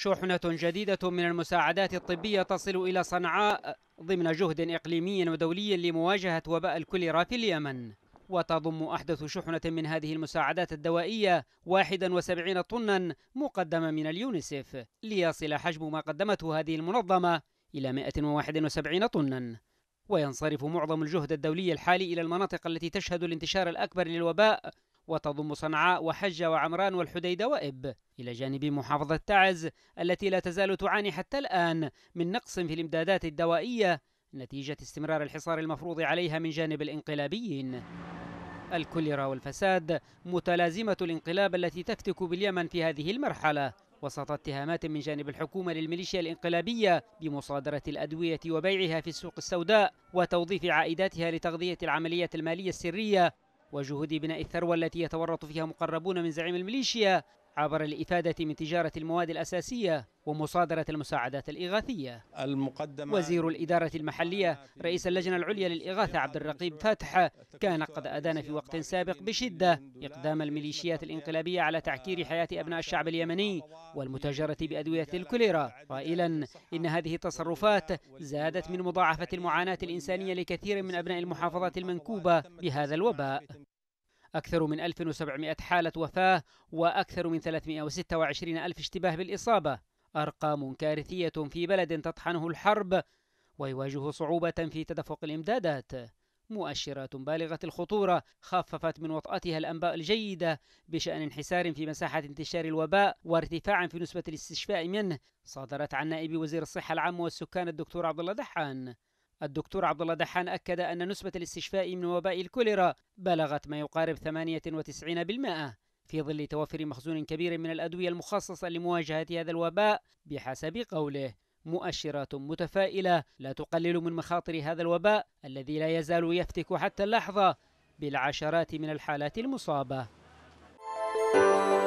شحنة جديدة من المساعدات الطبية تصل إلى صنعاء ضمن جهد إقليمي ودولي لمواجهة وباء الكوليرا في اليمن وتضم أحدث شحنة من هذه المساعدات الدوائية 71 طنا مقدمة من اليونيسف ليصل حجم ما قدمته هذه المنظمة إلى 171 طنا وينصرف معظم الجهد الدولي الحالي إلى المناطق التي تشهد الانتشار الأكبر للوباء وتضم صنعاء وحجة وعمران والحديدة وإب إلى جانب محافظة تعز التي لا تزال تعاني حتى الآن من نقص في الإمدادات الدوائية نتيجة استمرار الحصار المفروض عليها من جانب الإنقلابيين الكوليرا والفساد متلازمة الانقلاب التي تفتك باليمن في هذه المرحلة وسط اتهامات من جانب الحكومة للميليشيا الانقلابية بمصادرة الأدوية وبيعها في السوق السوداء وتوظيف عائداتها لتغذية العملية المالية السرية وجهود بناء الثروة التي يتورط فيها مقربون من زعيم الميليشيا عبر الإفادة من تجارة المواد الأساسية ومصادرة المساعدات الإغاثية المقدمة وزير الإدارة المحلية رئيس اللجنة العليا للإغاثة عبد الرقيب فاتحة كان قد أدان في وقت سابق بشدة إقدام الميليشيات الإنقلابية على تعكير حياة أبناء الشعب اليمني والمتاجرة بأدوية الكوليرا قائلا إن هذه التصرفات زادت من مضاعفة المعاناة الإنسانية لكثير من أبناء المحافظات المنكوبة بهذا الوباء أكثر من 1700 حالة وفاة وأكثر من 326 ألف اشتباه بالإصابة أرقام كارثية في بلد تطحنه الحرب ويواجه صعوبة في تدفق الإمدادات مؤشرات بالغة الخطورة خففت من وطأتها الأنباء الجيدة بشأن انحسار في مساحة انتشار الوباء وارتفاع في نسبة الاستشفاء منه صادرت عن نائب وزير الصحة العامة والسكان الدكتور عبد الله دحان الدكتور عبد الله دحان أكد أن نسبة الاستشفاء من وباء الكوليرا بلغت ما يقارب 98% في ظل توفر مخزون كبير من الأدوية المخصصة لمواجهة هذا الوباء بحسب قوله مؤشرات متفائلة لا تقلل من مخاطر هذا الوباء الذي لا يزال يفتك حتى اللحظة بالعشرات من الحالات المصابة